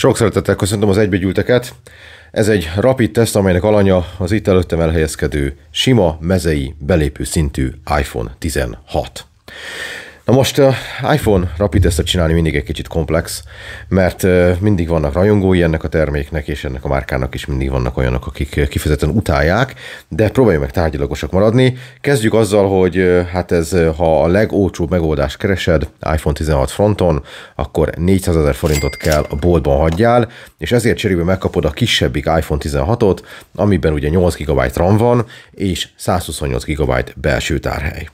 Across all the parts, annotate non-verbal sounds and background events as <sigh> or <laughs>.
Sok szeretettel köszöntöm az egybegyűlteket. Ez egy rapid teszt, amelynek alanya az itt előttem elhelyezkedő sima mezei belépő szintű iPhone 16. Na most uh, iPhone rapid ezt csinálni mindig egy kicsit komplex, mert uh, mindig vannak rajongói ennek a terméknek, és ennek a márkának is mindig vannak olyanok, akik kifejezetten utálják, de próbáljuk meg tárgyalagosak maradni. Kezdjük azzal, hogy uh, hát ez, ha a legolcsóbb megoldást keresed iPhone 16 fronton, akkor 400 ezer forintot kell a boltban hagyjál, és ezért cserébe megkapod a kisebbik iPhone 16-ot, amiben ugye 8 GB RAM van, és 128 GB belső tárhely.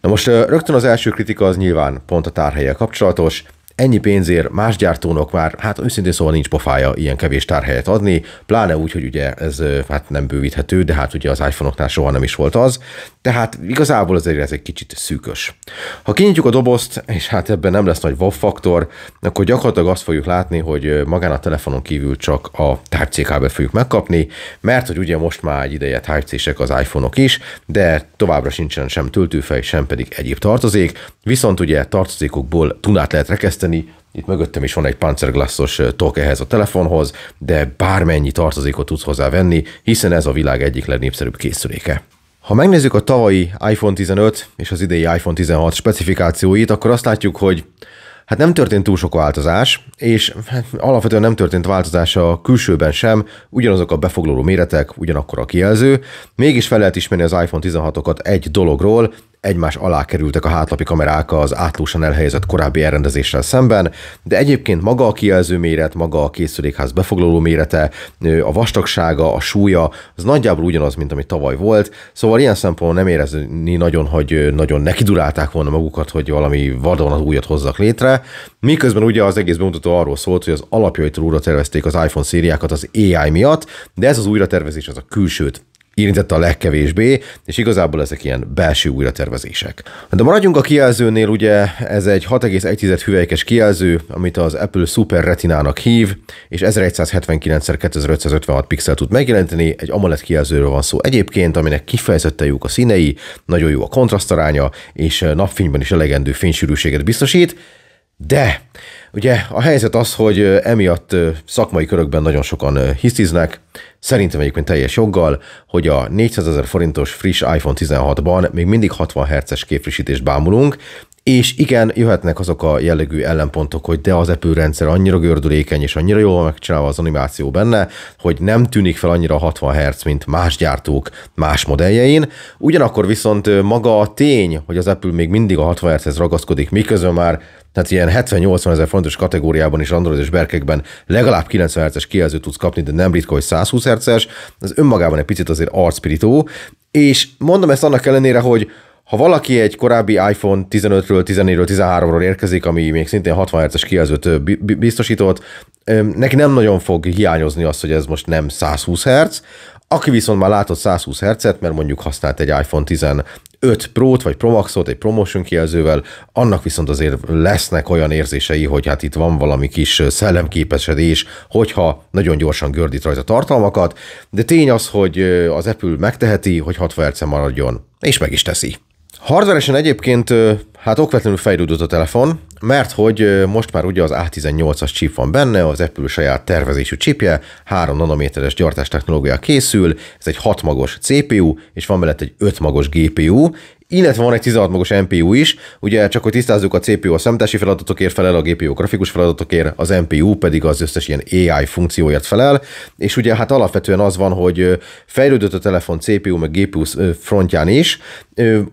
Na most rögtön az első kritika az nyilván pont a tárhelyel kapcsolatos, Ennyi pénzért más gyártónak már, hát őszintén szóval nincs pofája ilyen kevés tárhelyet adni, pláne úgy, hogy ugye ez hát nem bővíthető, de hát ugye az iPhone-oknál soha nem is volt az, tehát igazából azért ez egy kicsit szűkös. Ha kinyitjuk a dobozt, és hát ebben nem lesz nagy wow faktor, akkor gyakorlatilag azt fogjuk látni, hogy magán a telefonon kívül csak a Type-C fogjuk megkapni, mert hogy ugye most már egy ideje type az iPhone-ok is, de továbbra sincsen sem töltőfej, sem pedig egyéb tartozék, viszont ugye tartozékokból tunát lehet rekeszteni, játszani. itt mögöttem is van egy pancerglassos tok ehhez a telefonhoz, de bármennyi tartozékot tudsz hozzá venni, hiszen ez a világ egyik legnépszerűbb készüléke. Ha megnézzük a tavalyi iPhone 15 és az idei iPhone 16 specifikációit, akkor azt látjuk, hogy hát nem történt túl sok változás, és hát alapvetően nem történt változás a külsőben sem, ugyanazok a befoglaló méretek, ugyanakkor a kijelző, mégis fel lehet ismerni az iPhone 16-okat egy dologról, egymás alá kerültek a hátlapi kamerák az átlósan elhelyezett korábbi elrendezéssel szemben, de egyébként maga a kijelző méret, maga a készülékház befoglaló mérete, a vastagsága, a súlya, az nagyjából ugyanaz, mint ami tavaly volt, szóval ilyen szempontból nem érezni nagyon, hogy nagyon nekidurálták volna magukat, hogy valami vadonat újat hozzak létre, miközben ugye az egész bemutató arról szólt, hogy az alapjaitól újra tervezték az iPhone szériákat az AI miatt, de ez az újratervezés az a külsőt érintette a legkevésbé, és igazából ezek ilyen belső újratervezések. De hát maradjunk a kijelzőnél, ugye ez egy 6,1 hüvelykes kijelző, amit az Apple Super Retinának hív, és 1179x2556 pixel tud megjelenteni, egy AMOLED kijelzőről van szó egyébként, aminek kifejezetten jók a színei, nagyon jó a kontrasztaránya, és napfényben is elegendő fénysűrűséget biztosít, de ugye a helyzet az, hogy emiatt szakmai körökben nagyon sokan hisztiznek, szerintem egyébként teljes joggal, hogy a 400 ezer forintos friss iPhone 16-ban még mindig 60 Hz-es képfrissítést bámulunk, és igen, jöhetnek azok a jellegű ellenpontok, hogy de az Apple rendszer annyira gördülékeny és annyira jól megcsinálva az animáció benne, hogy nem tűnik fel annyira 60 Hz, mint más gyártók más modelljein. Ugyanakkor viszont maga a tény, hogy az Apple még mindig a 60 Hz-hez ragaszkodik, miközben már tehát ilyen 70-80 ezer fontos kategóriában is androides berkekben legalább 90 Hz-es kijelzőt tudsz kapni, de nem ritka, hogy 120 Hz-es. ez önmagában egy picit azért arcpirító, és mondom ezt annak ellenére, hogy ha valaki egy korábbi iPhone 15-ről, 14-ről, 13-ról érkezik, ami még szintén 60 Hz-es kijelzőt biztosított, neki nem nagyon fog hiányozni az, hogy ez most nem 120 Hz. Aki viszont már látott 120 Hz-et, mert mondjuk használt egy iPhone 15 Pro-t vagy Pro Max-ot egy promotion kijelzővel, annak viszont azért lesznek olyan érzései, hogy hát itt van valami kis szellemképesedés, hogyha nagyon gyorsan gördít rajta tartalmakat, de tény az, hogy az Apple megteheti, hogy 60 hz maradjon, és meg is teszi. Hardveresen egyébként hát okvetlenül fejlődött a telefon, mert hogy most már ugye az A18-as chip van benne, az Apple saját tervezésű chipje, 3 nanométeres gyártás technológia készül, ez egy 6 magos CPU, és van mellett egy 5 magos GPU, illetve van egy 16 magos MPU is, ugye csak hogy tisztázzuk a CPU a számítási feladatokért felel, a GPU a grafikus feladatokért, az MPU pedig az összes ilyen AI funkcióért felel, és ugye hát alapvetően az van, hogy fejlődött a telefon CPU meg GPU frontján is,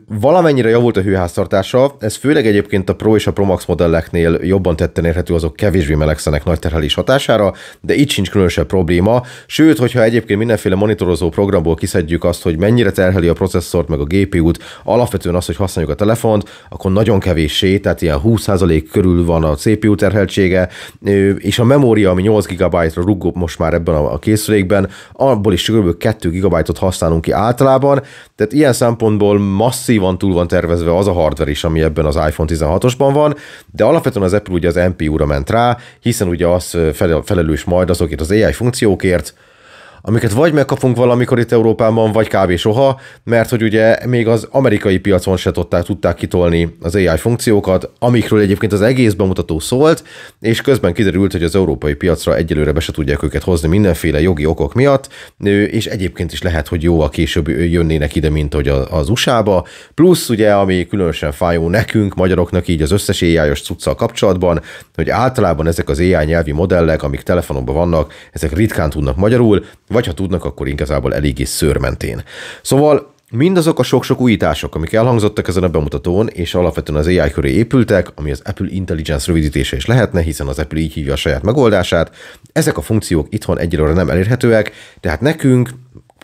valamennyire javult a hőháztartása, ez főleg egyébként a Pro és a Pro Max modelleknél jobban tetten érhető, azok kevésbé melegszenek nagy terhelés hatására, de itt sincs különösebb probléma, sőt, hogyha egyébként mindenféle monitorozó programból kiszedjük azt, hogy mennyire terheli a processzort meg a GPU-t, alap alapvetően az, hogy használjuk a telefont, akkor nagyon kevéssé, tehát ilyen 20% körül van a CPU terheltsége, és a memória, ami 8 GB-ra ruggó most már ebben a készülékben, abból is kb. 2 GB-ot használunk ki általában, tehát ilyen szempontból masszívan túl van tervezve az a hardware is, ami ebben az iPhone 16-osban van, de alapvetően az Apple ugye az MPU-ra ment rá, hiszen ugye az felelős majd azokért az AI funkciókért, amiket vagy megkapunk valamikor itt Európában, vagy kb. soha, mert hogy ugye még az amerikai piacon se tudták, tudták kitolni az AI funkciókat, amikről egyébként az egész bemutató szólt, és közben kiderült, hogy az európai piacra egyelőre be se tudják őket hozni mindenféle jogi okok miatt, és egyébként is lehet, hogy jó a később jönnének ide, mint hogy az USA-ba, plusz ugye, ami különösen fájó nekünk, magyaroknak így az összes AI-os kapcsolatban, hogy általában ezek az AI nyelvi modellek, amik telefonokban vannak, ezek ritkán tudnak magyarul, vagy ha tudnak, akkor igazából eléggé szőrmentén. Szóval Mindazok a sok-sok újítások, amik elhangzottak ezen a bemutatón, és alapvetően az AI köré épültek, ami az Apple Intelligence rövidítése is lehetne, hiszen az Apple így hívja a saját megoldását, ezek a funkciók itthon egyelőre nem elérhetőek, tehát nekünk,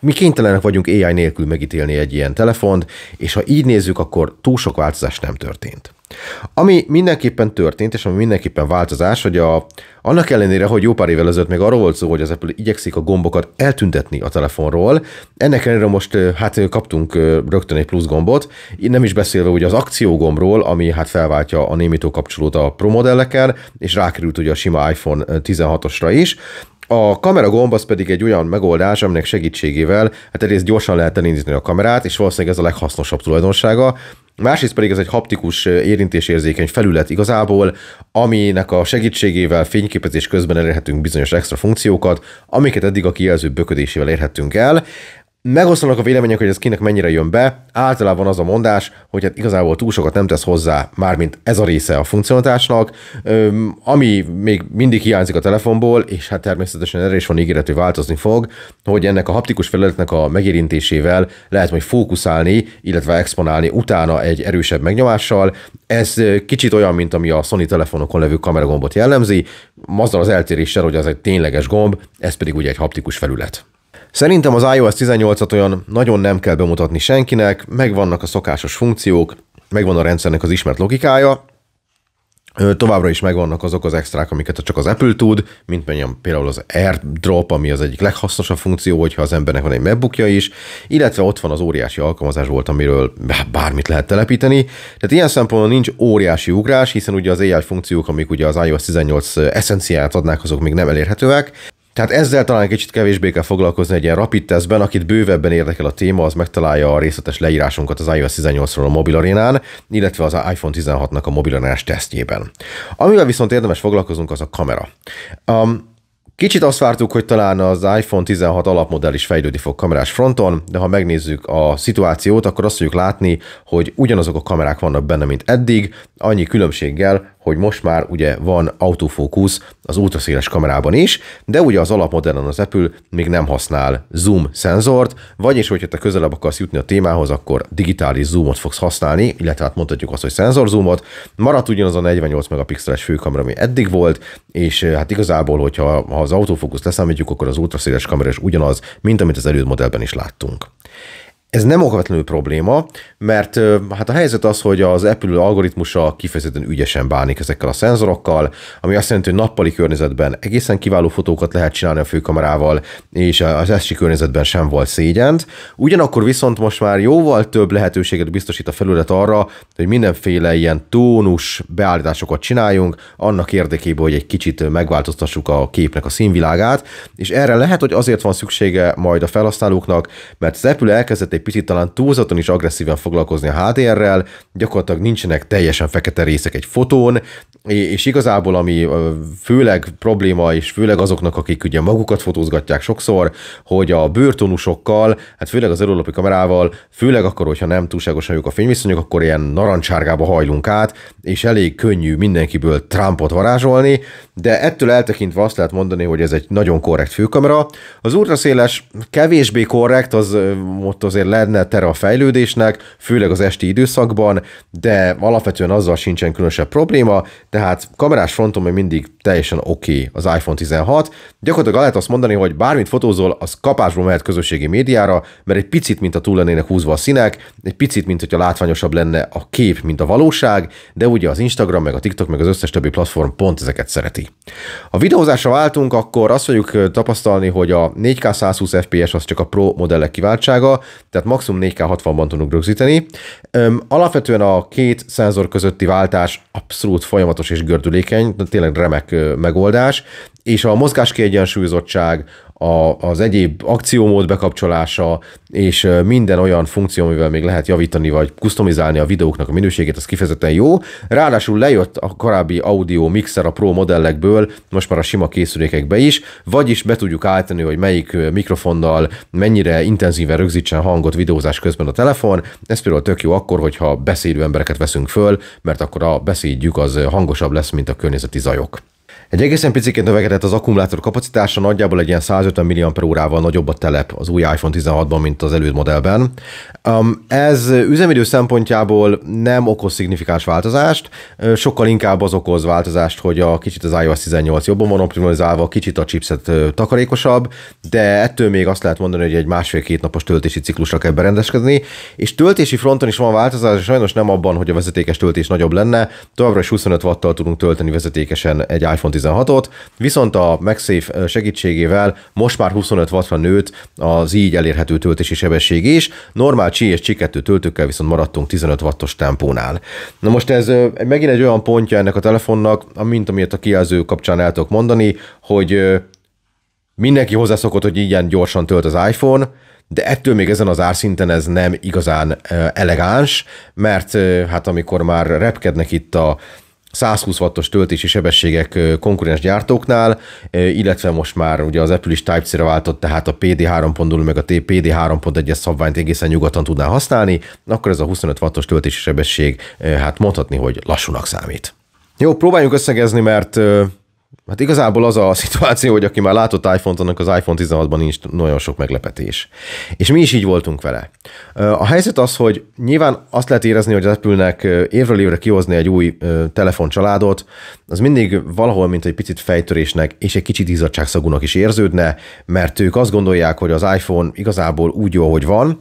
mi kénytelenek vagyunk AI nélkül megítélni egy ilyen telefont, és ha így nézzük, akkor túl sok változás nem történt. Ami mindenképpen történt, és ami mindenképpen változás, hogy a, annak ellenére, hogy jó pár évvel ezelőtt még arról volt szó, hogy az Apple igyekszik a gombokat eltüntetni a telefonról, ennek ellenére most hát kaptunk rögtön egy plusz gombot, nem is beszélve ugye az akciógombról, ami hát felváltja a némító kapcsolót a Pro modelleken, és rákerült ugye a sima iPhone 16-osra is. A kamera gomb az pedig egy olyan megoldás, aminek segítségével hát egyrészt gyorsan lehet elindítani a kamerát, és valószínűleg ez a leghasznosabb tulajdonsága, Másrészt pedig ez egy haptikus, érintésérzékeny felület igazából, aminek a segítségével fényképezés közben elérhetünk bizonyos extra funkciókat, amiket eddig a kijelző böködésével érhetünk el. Megosztanak a vélemények, hogy ez kinek mennyire jön be. Általában az a mondás, hogy hát igazából túl sokat nem tesz hozzá, mármint ez a része a funkcionatásnak, ami még mindig hiányzik a telefonból, és hát természetesen erre is van ígéret, hogy változni fog, hogy ennek a haptikus felületnek a megérintésével lehet majd fókuszálni, illetve exponálni utána egy erősebb megnyomással. Ez kicsit olyan, mint ami a Sony telefonokon levő kameragombot jellemzi, azzal az eltéréssel, hogy az egy tényleges gomb, ez pedig ugye egy haptikus felület. Szerintem az iOS 18-at olyan nagyon nem kell bemutatni senkinek, megvannak a szokásos funkciók, megvan a rendszernek az ismert logikája, Továbbra is megvannak azok az extrák, amiket csak az Apple tud, mint mondjam, például az AirDrop, ami az egyik leghasznosabb funkció, hogyha az embernek van egy megbukja is, illetve ott van az óriási alkalmazás volt, amiről bármit lehet telepíteni. Tehát ilyen szempontból nincs óriási ugrás, hiszen ugye az AI funkciók, amik ugye az iOS 18 eszenciát adnák, azok még nem elérhetőek, tehát ezzel talán kicsit kevésbé kell foglalkozni egy ilyen rapid testben, akit bővebben érdekel a téma, az megtalálja a részletes leírásunkat az iOS 18-ról a mobilarénán, illetve az iPhone 16-nak a mobilarénás tesztjében. Amivel viszont érdemes foglalkozunk, az a kamera. Um, Kicsit azt vártuk, hogy talán az iPhone 16 alapmodell is fejlődni fog kamerás fronton, de ha megnézzük a szituációt, akkor azt fogjuk látni, hogy ugyanazok a kamerák vannak benne, mint eddig, annyi különbséggel, hogy most már ugye van autofókusz az ultraszéles kamerában is, de ugye az alapmodellen az Apple még nem használ zoom szenzort, vagyis hogyha te közelebb akarsz jutni a témához, akkor digitális zoomot fogsz használni, illetve hát mondhatjuk azt, hogy szenzor zoomot Maradt ugyanaz a 48 megapixeles főkamera, ami eddig volt, és eh, hát igazából, hogyha ha az autofókusz leszámítjuk, akkor az ultraszéles kamera is ugyanaz, mint amit az előző modellben is láttunk. Ez nem okvetlenül probléma, mert hát a helyzet az, hogy az Apple algoritmusa kifejezetten ügyesen bánik ezekkel a szenzorokkal, ami azt jelenti, hogy nappali környezetben egészen kiváló fotókat lehet csinálni a főkamerával, és az esti környezetben sem volt szégyent. Ugyanakkor viszont most már jóval több lehetőséget biztosít a felület arra, hogy mindenféle ilyen tónus beállításokat csináljunk, annak érdekében, hogy egy kicsit megváltoztassuk a képnek a színvilágát, és erre lehet, hogy azért van szüksége majd a felhasználóknak, mert az Apple elkezdett egy egy picit talán túlzaton is agresszíven foglalkozni a HDR-rel, gyakorlatilag nincsenek teljesen fekete részek egy fotón, és igazából ami főleg probléma, és főleg azoknak, akik ugye magukat fotózgatják sokszor, hogy a bőrtonusokkal, hát főleg az európai kamerával, főleg akkor, hogyha nem túlságosan jók a fényviszonyok, akkor ilyen narancsárgába hajlunk át, és elég könnyű mindenkiből Trumpot varázsolni, de ettől eltekintve azt lehet mondani, hogy ez egy nagyon korrekt főkamera. Az ultraszéles kevésbé korrekt, az ott azért lenne tere a fejlődésnek, főleg az esti időszakban, de alapvetően azzal sincsen különösebb probléma, tehát kamerás fronton még mindig teljesen oké okay az iPhone 16. Gyakorlatilag lehet azt mondani, hogy bármit fotózol, az kapásból mehet közösségi médiára, mert egy picit, mint a túl lennének húzva a színek, egy picit, mint hogyha látványosabb lenne a kép, mint a valóság, de ugye az Instagram, meg a TikTok, meg az összes többi platform pont ezeket szereti. A videózásra váltunk, akkor azt fogjuk tapasztalni, hogy a 4K 120 FPS az csak a Pro modellek kiváltsága, tehát tehát maximum 4K60-ban tudunk rögzíteni. Öm, alapvetően a két szenzor közötti váltás abszolút folyamatos és gördülékeny, tényleg remek megoldás, és a mozgás kiegyensúlyozottság, a, az egyéb akciómód bekapcsolása, és minden olyan funkció, amivel még lehet javítani vagy customizálni a videóknak a minőségét, az kifejezetten jó. Ráadásul lejött a korábbi audio mixer a Pro modellekből, most már a sima készülékekbe is, vagyis be tudjuk állítani, hogy melyik mikrofonnal mennyire intenzíven rögzítsen hangot videózás közben a telefon. Ez például tök jó akkor, hogyha beszélő embereket veszünk föl, mert akkor a beszédjük az hangosabb lesz, mint a környezeti zajok. Egy egészen picikét növekedett az akkumulátor kapacitása, nagyjából egy ilyen 150 mAh-val nagyobb a telep az új iPhone 16-ban, mint az előző modellben. Um, ez üzemidő szempontjából nem okoz szignifikáns változást, sokkal inkább az okoz változást, hogy a kicsit az iOS 18 jobban van optimalizálva, kicsit a chipset takarékosabb, de ettől még azt lehet mondani, hogy egy másfél-két napos töltési ciklusra kell berendezkedni, és töltési fronton is van változás, és sajnos nem abban, hogy a vezetékes töltés nagyobb lenne, továbbra is 25 watttal tudunk tölteni vezetékesen egy iPhone 16-ot, viszont a MagSafe segítségével most már 25 wattra nőtt az így elérhető töltési sebesség is, normál Qi és Qi 2 töltőkkel viszont maradtunk 15 wattos tempónál. Na most ez megint egy olyan pontja ennek a telefonnak, amint amiért a kijelző kapcsán el tudok mondani, hogy mindenki hozzászokott, hogy ilyen gyorsan tölt az iPhone, de ettől még ezen az árszinten ez nem igazán elegáns, mert hát amikor már repkednek itt a 120 wattos töltési sebességek konkurens gyártóknál, illetve most már ugye az Apple is Type-C-re váltott, tehát a PD 3.0 meg a PD 3.1-es szabványt egészen nyugodtan tudná használni, akkor ez a 25 wattos töltési sebesség hát mondhatni, hogy lassúnak számít. Jó, próbáljunk összegezni, mert Hát igazából az a <laughs> szituáció, hogy aki már látott iPhone-t, annak az iPhone 16-ban nincs nagyon sok meglepetés. És mi is így voltunk vele. A helyzet az, hogy nyilván azt lehet érezni, hogy az Apple-nek évről évre kihozni egy új telefoncsaládot, az mindig valahol, mint egy picit fejtörésnek és egy kicsit izzadságszagúnak is érződne, mert ők azt gondolják, hogy az iPhone igazából úgy jó, hogy van.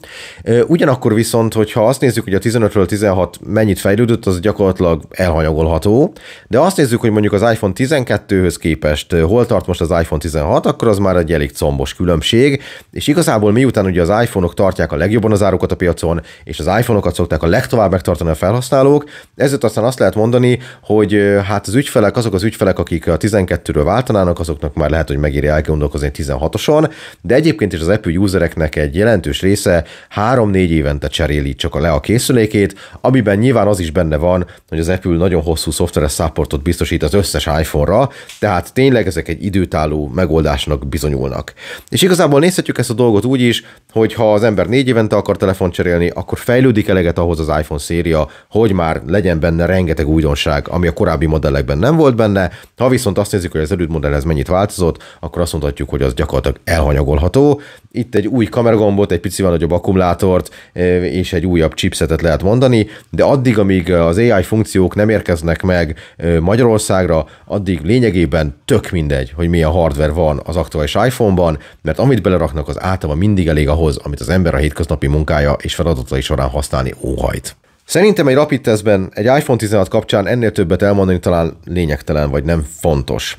Ugyanakkor viszont, hogyha azt nézzük, hogy a 15-ről 16 mennyit fejlődött, az gyakorlatilag elhanyagolható, de azt nézzük, hogy mondjuk az iPhone 12 eszköz képest eh, hol tart most az iPhone 16, akkor az már egy elég combos különbség, és igazából miután ugye az iPhone-ok tartják a legjobban az árukat a piacon, és az iPhone-okat szokták a legtovább megtartani a felhasználók, ezért aztán azt lehet mondani, hogy eh, hát az ügyfelek, azok az ügyfelek, akik a 12-ről váltanának, azoknak már lehet, hogy megéri elgondolkozni 16-oson, de egyébként is az Apple usereknek egy jelentős része 3-4 évente cseréli csak le a készülékét, amiben nyilván az is benne van, hogy az Apple nagyon hosszú szoftveres supportot biztosít az összes iPhone-ra, tehát tényleg ezek egy időtálló megoldásnak bizonyulnak. És igazából nézhetjük ezt a dolgot úgy is, hogy ha az ember négy évente akar telefon cserélni, akkor fejlődik eleget ahhoz az iPhone széria, hogy már legyen benne rengeteg újdonság, ami a korábbi modellekben nem volt benne. Ha viszont azt nézzük, hogy az előtt modellhez mennyit változott, akkor azt mondhatjuk, hogy az gyakorlatilag elhanyagolható. Itt egy új kameragombot, egy picivel nagyobb akkumulátort eh, és egy újabb chipsetet lehet mondani, de addig, amíg az AI funkciók nem érkeznek meg eh, Magyarországra, addig lényegében lényegében tök mindegy, hogy milyen hardware van az aktuális iPhone-ban, mert amit beleraknak, az általában mindig elég ahhoz, amit az ember a hétköznapi munkája és feladatai során használni óhajt. Szerintem egy rapid tesztben egy iPhone 16 kapcsán ennél többet elmondani talán lényegtelen, vagy nem fontos.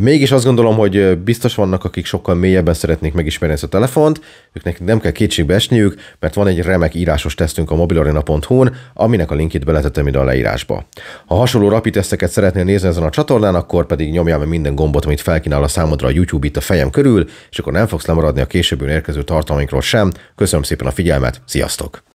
Mégis azt gondolom, hogy biztos vannak, akik sokkal mélyebben szeretnék megismerni ezt a telefont, őknek nem kell kétségbe esniük, mert van egy remek írásos tesztünk a mobilarena.hu-n, aminek a linkit beletettem ide a leírásba. Ha hasonló rapid teszteket szeretnél nézni ezen a csatornán, akkor pedig nyomjál meg minden gombot, amit felkínál a számodra a YouTube itt a fejem körül, és akkor nem fogsz lemaradni a későbbi érkező tartalmainkról sem. Köszönöm szépen a figyelmet, sziasztok!